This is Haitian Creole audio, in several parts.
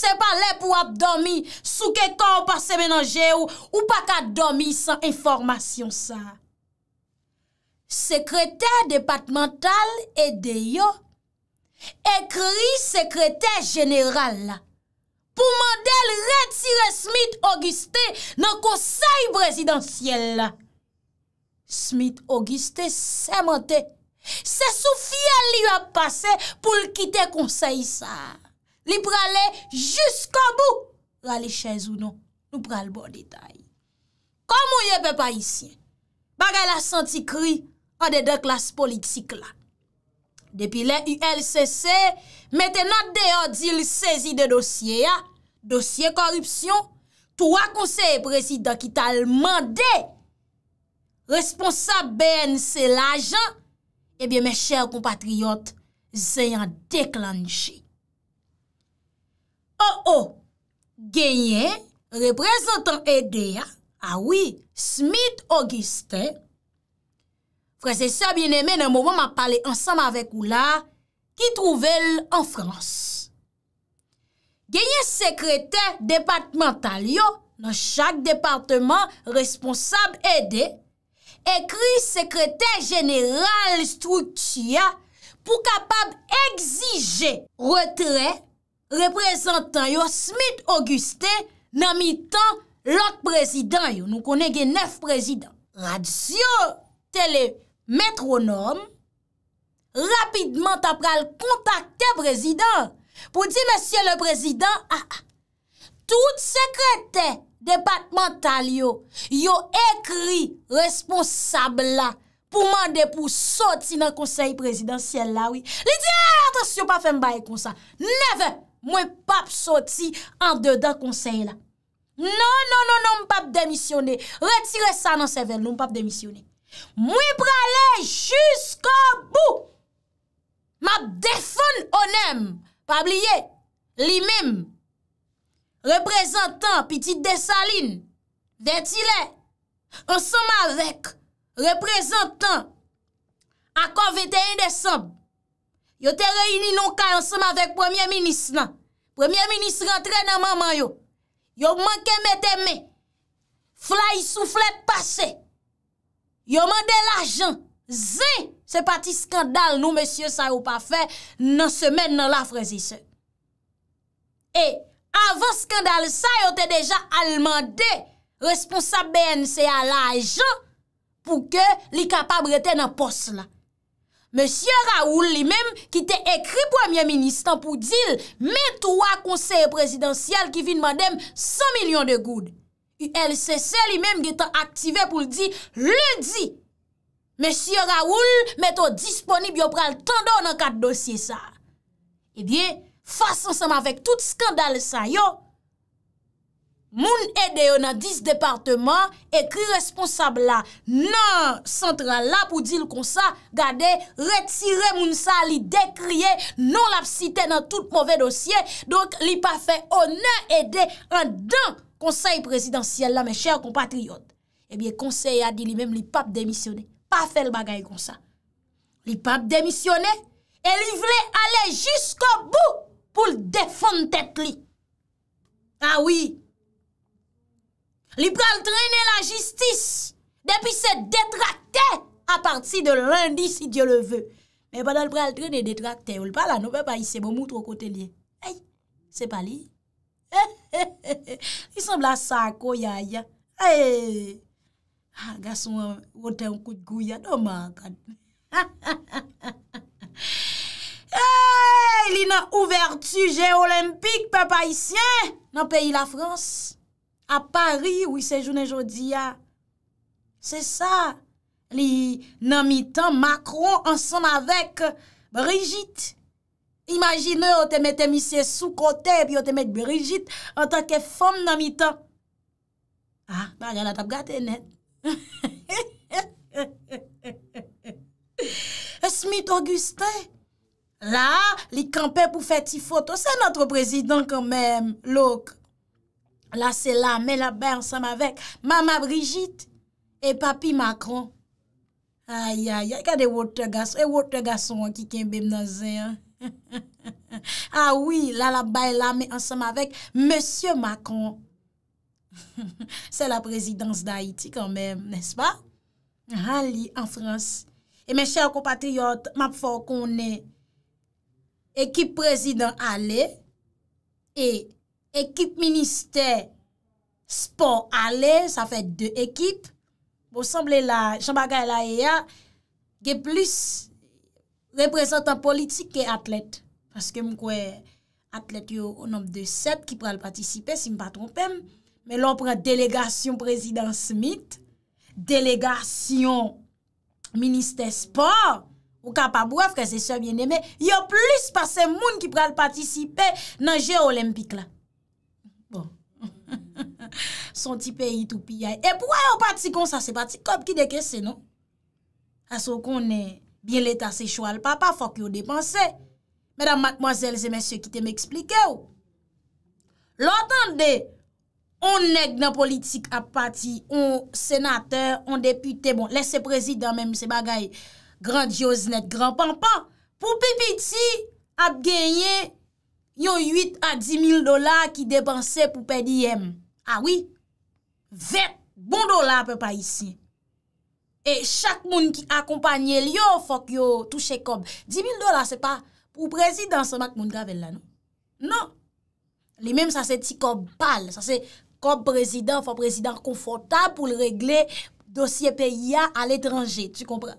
se pa le pou ap domi sou ke kan ou pa se menanje ou ou pa ka domi san informasyon sa. Sekreter departemental e deyo, ekri sekreter general la, pou mandel retire Smith Auguste nan konsey presidansyel la. Smith Auguste semente se sou fye li ap pase pou l kite konsey sa. Li pralè jousk anbou pralè chèz ou non, nou pral bon detay. Koman yè pe pa isyen, bagè la santi kri an de de klas politik la. Depi le ULCC, metè nan de odil sezi de dosye ya, dosye korupsyon, pou akonsè presidant ki tal mandè, responsabèn se la jan, eh ebyè mè chèr kompatriot zè yon deklanjè. Oh oh, genye, reprezentant Edea, ah oui, Smith Augustin, frese se bieneme nan mouman ma pale ansanm avek ou la, ki trouvel an Frans. Genye sekrete depatmental yo, nan chak departement responsab Ede, ekri sekrete general Strutia pou kapab egzije retre Reprezentant yo Smith Auguste nan mi tan lant prezident yo. Nou konen gen nef prezident. Radzio tele metronom rapidman tapral kontakte prezident. Pou di monsie le prezident. A a. Tout sekrete debatmental yo. Yo ekri responsable la pou mande pou sot si nan konsey prezidentiel la. Li di a! Eh, Ata si yo pa fe mbay kon sa. Nef prezident. Mwen pap soti an de dan konsey la. Non, non, non, non, mwen pap demisyone. Retire sa nan se ven, non mwen pap demisyone. Mwen pralej jusqu'a bou. Mwen defon onem. Pabliye, li mem. Reprezentan, pitit desaline. Detile. On som avek. Reprezentan. Akon 21 desob. Yo te reyni nou ka ansem avèk premier minis nan. Premier minis rentre nan maman yo. Yo manke meteme. Fla yi sou flèt pase. Yo mande l'ajan. Zè! Se pati skandal nou, monsye, sa yo pa fè. Nan semen nan la frèzise. E, avan skandal sa, yo te deja al mande responsa BNC a l'ajan pou ke li kapab reten nan pos la. Mèsyè Raoul li mèm ki te ekri pwèmye ministan pou dil, mè tou wak konseye prezidential ki vin mandem 100 milyon de goud. U LCC li mèm ki te aktive pou li di, le di. Mèsyè Raoul mè tou disponib yo pral tendo nan kat dosye sa. E diye, fason seman vek tout skandal sa yo, Moun ede yo nan dis departement Ekri responsable la Nan sentra la pou di l kon sa Gade retire moun sa Li dekriye Nan lap site nan tout mouve dosye Donk li pa fe Onen ede an dan Konseye prezidentiel la Ebyen konseye a di li mem Li pap demisyone Pa fe l bagay kon sa Li pap demisyone E li vle ale jisko bou Pou l defon tepli Awi ah Li pral trene la jistis, depi se detrakte a part si de lundi si Diyo le ve. Me bada li pral trene detrakte, ou l bon pa ah, euh, non, la nou pe pa yise bon moutro kote li. Eyy, se pali. Eyy, eyy, eyy, eyy, eyy, eyy, eyy. Li sembla sa akoyay ya. Eyy. Ha, gas mwen wote an kout kou ya, don man kan. Ha, ha, ha, ha, ha, ha. Eyy, li nan ouvertu je olimpik pe pa yise, nan peyi la frans. A Paris ou y se jounen jodi ya. Ah. Se sa, li nan mi tan, Macron ansan avek Brigitte. Imagine, o te mette misye sou kote, pi o te mette Brigitte, an tan ke fom nan mi tan. Ha, ba, yon atap gate net. E Smith Augustin, la, li kampe pou feti foto, se notre prezident kanmen, lòk. La se la, me la bay ansam avek. Mama Brigitte e papi Macron. Ay, ay, ay, kade Wotegas. E Wotegas ou an ki ken bemnaze. Ah, oui, la la bay la, me ansam avek Monsieur Macron. Se la prezidans da Haiti kanmèm, nes pa? Ali, en France. E men chèr compatriote, map fò konè ekip prezidans ale e Ekip Ministè Sport Ale, sa fè dè ekip, bo sanble la, chan bagay la e ya, ge plis reprezentant politik ke atlet. Paske m kwe atlet yo o nom de 7 ki pral patisipe, si m pa trompem, me lopre delegasyon Prezident Smith, delegasyon Ministè Sport, ou kapabou afre se sè vye neme, yo plis pa se moun ki pral patisipe nan je olimpik la. Son ti peyi tou piyay E pou a yo pati kon sa se pati Kop ki deke se non Aso kon e Bien leta se chou al papa Fok yo depanse Mèdam matmoazèl zè mèsyo ki te mè eksplike ou Lantande On neg nan politik ap pati On senater On depute Bon lè se prezident mèm se bagay Grandios net Grand pampan Pou pipiti Ap genye Yo 8 a 10 mil dola Ki depanse pou pedi yèm Awi, ah vep, bon dola pe pa isi. E chak moun ki akompanyel yo, fok yo touche kob. 10 000 dola se pa pou prezident sema k moun gavel la nou. Non, li menm sa se ti kob pal. Sa se kob prezident, fok prezident konfortab pou le regle dosye pe ya al etranje, tu kompran.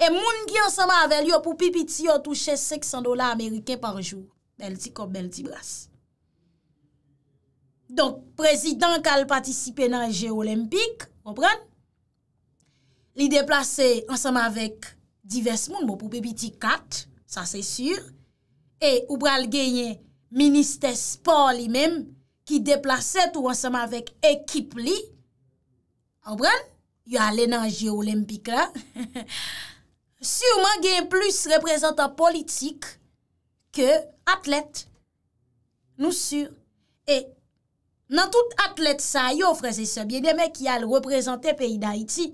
E moun ki ansama avel yo pou pipiti yo touche 600 dola Ameriken par jou. Bel ti kob, bel ti bras. Donk, prezidant kal patisipe nan je olimpik, obran, li deplase ansama vek divers moun, mou bon, pou pe biti kat, sa se sur, e oubral genye minister sport li men, ki deplase tou ansama vek ekip li, obran, yo alen nan je olimpik la, surman genye plus reprezentant politik, ke atlet, nou sur, e, nan tout atlet sa yo, freze sebyen, demè ki al reprezentè peyi d'Haïti,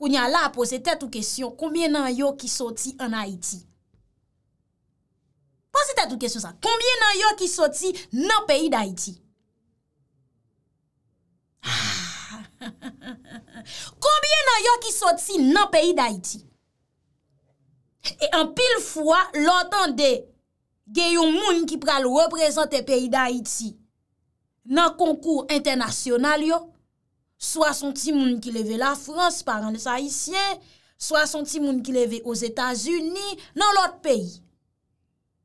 kou nyan la a pose tè tou kesyon, koumye nan yo ki soti an Haïti? Pose tè tou kesyon sa, koumye nan yo ki soti nan peyi d'Haïti? Koumye ah. nan yo ki soti nan peyi d'Haïti? E an pil fwa, lòt an de, gen yon moun ki pral reprezentè peyi d'Haïti, nan konkour internasyonal yo, so asonti moun ki leve la Frans, par an sa hisyen, so asonti moun ki leve os Etats-Unis, nan lot peyi.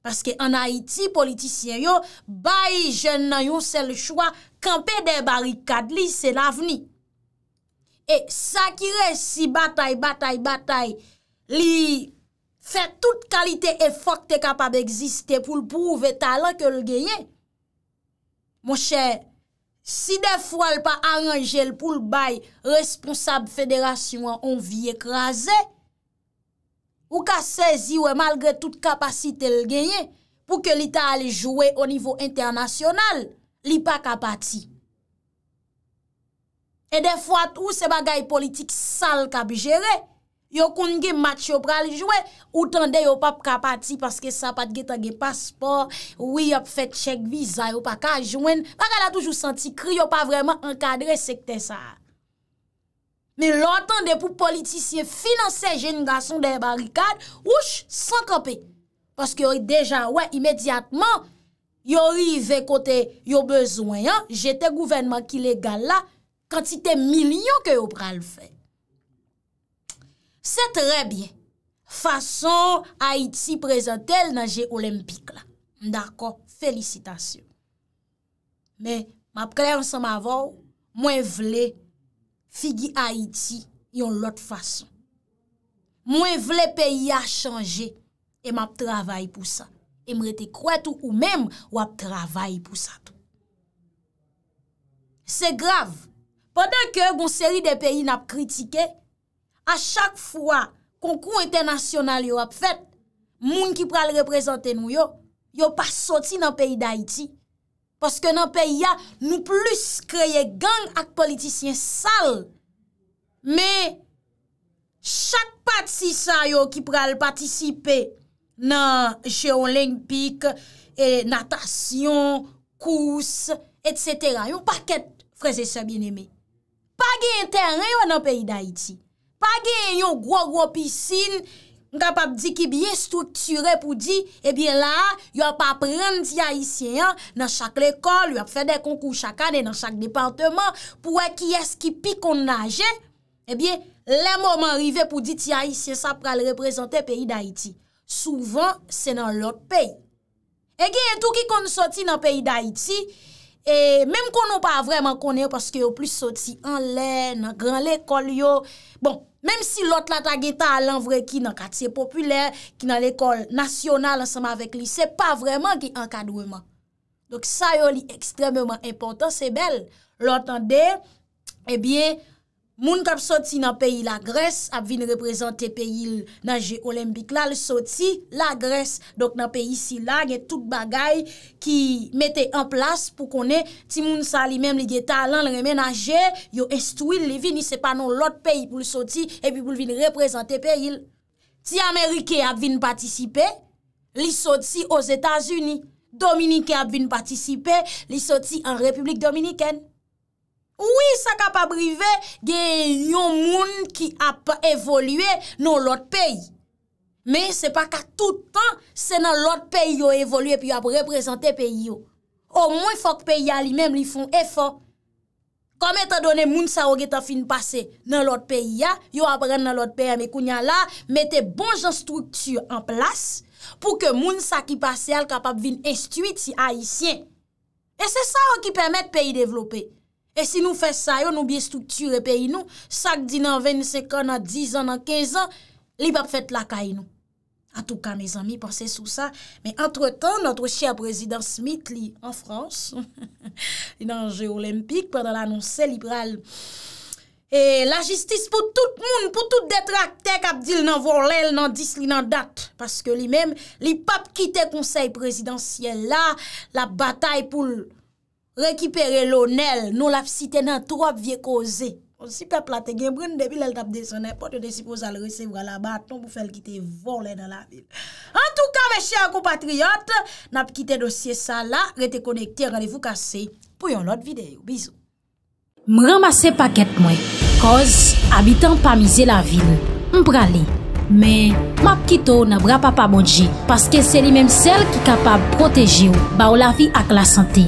Paske an Haiti, politisyen yo, bayi jen nan yo sel chwa, kampe de barikad li, se la vni. E sakire si batay, batay, batay, li fe tout kalite efok te kapab egziste pou l pouve talan ke l geyen. Mon chè, si de fwa l pa aranje l pou l bay responsab federasyon an vi ekraze, ou ka seziwe malgre tout kapasite l genyen pou ke lita ale jowe o nivou internasyonal, li pa kapati. E de fwa tou se bagay politik sal ka bi jere. yo kon nge mat yo pral jwe, ou tan de yo pa prapati, paske sapat ge tan ge paspor, ou yop fet chek bizay, yo pa ka jwen, baka la toujou santi kri, yo pa vreman ankadre sekte sa. Me lantan de pou politisye finanse jenigason de barikad, ouch, san kapi, paske yo dejan, wè, imediatman, yo rive kote yo bezwen, jete gouvenman ki legal la, kantite milyon ke yo pral fè. Se trebyen, fason Haiti prezentel nan je olimpik la. Mdako, felicitasyon. Me, map klayansan ma vou, mwen vle figi Haiti yon lot fason. Mwen vle peyi a chanje, e map travay pou sa. E mwete kwa tou ou menm wap travay pou sa tou. Se grav, padan ke bon seri de peyi nap kritike... A chak fwa konkou internasyonal yo ap fet, moun ki pral reprezenten nou yo, yo pa soti nan peyi da iti. Paske nan peyi ya, nou plus kreye gang ak politisyen sal. Me, chak pati sa yo ki pral patisipe nan je olimpik, natasyon, kous, etc. Yo pa ket freze se bineme. Pa gen terren yo nan peyi da iti. pa gen yo gwo gwo pisine, nka pap di ki biye stouture pou di, ebyen eh la, yo ap apren di ya isye an, nan chak lekol, yo ap fè de konkou chakane, nan chak departement, pou e ki eski pi kon nage, ebyen, eh le momen rive pou di ti ya isye sa, pral reprezentè peyi da iti. Souvan, se nan lot peyi. E gen, tou ki kon soti nan peyi da iti, e, mem konon pa vreman konen, paske yo plis soti, nan lè, nan gran lè kol yo, bon, Mem si lot la ta gen ta alan vre ki nan katsye populer, ki nan l'ekol nasyonal ansama vek li, se pa vreman ki an kadweman. Dok sa yo li ekstrememan impotant, se bel. Lot an de, ebyen, eh Moun kap soti nan peyi la Gres ap vin reprezent te peyi nan je olimpik la, li soti la Gres. Dok nan peyi si la gen tout bagay ki mette an plas pou konen ti moun sali menm li geta lan remen aje, yo estouil li vin, ni sepanon lot peyi pou li soti epi pou vin reprezent te peyi. Ti Amerike ap vin patisipe, li soti os Etasuni. Dominike ap vin patisipe, li soti an Republik Dominiken. Ouwi sa kapab rive gen yon moun ki ap evolue nan lot peyi. Me se pa ka toutan se nan lot peyi yo evolue pi yo ap represente peyi yo. Ou mwen fok peyi ya li menm li fon efor. Kame ta done moun sa ou ge ta fin pase nan lot peyi ya, yo ap ren nan lot peyi ya me kounya la, mette bon jan struktur an plas pou ke moun sa ki pase al kapab vin estuit si haisyen. E se sa ou ki permette peyi devlopey. E si nou fè sa yo, nou biye stupture pe inou, sak di nan 25 an, nan 10 an, nan 15 an, li pap fèt lakay inou. An tou ka, mè zami, panse sou sa, mè antre tan, notre chèr prezident Smith li an Frans, li nan Jeolimpik, padan l'anonsè li pral. E la jistis pou tout moun, pou tout detraktèk, abdil nan vor lèl, nan dis li nan dat, paske li mèm, li pap kite konsey prezidentiel la, la batay pou l... Rekipere lounel, nou laf site nan tro ap vie koze. On sipe plate gen, broun debil el tap desene, pot yo de sipoz al resevra la bat, nou mou fel kite volen nan la vil. En tout ka, me chan compatriot, nap kite dosye sa la, rete konekte, ranevou kase, pou yon lot videyo. Bizou. M ramase paket mwen, koz abitan pa mize la vil, m prali. Men, map kito nan bra pa pa mounji, paske se li menm sel ki kapab proteji ou, ba ou la vi ak la sante.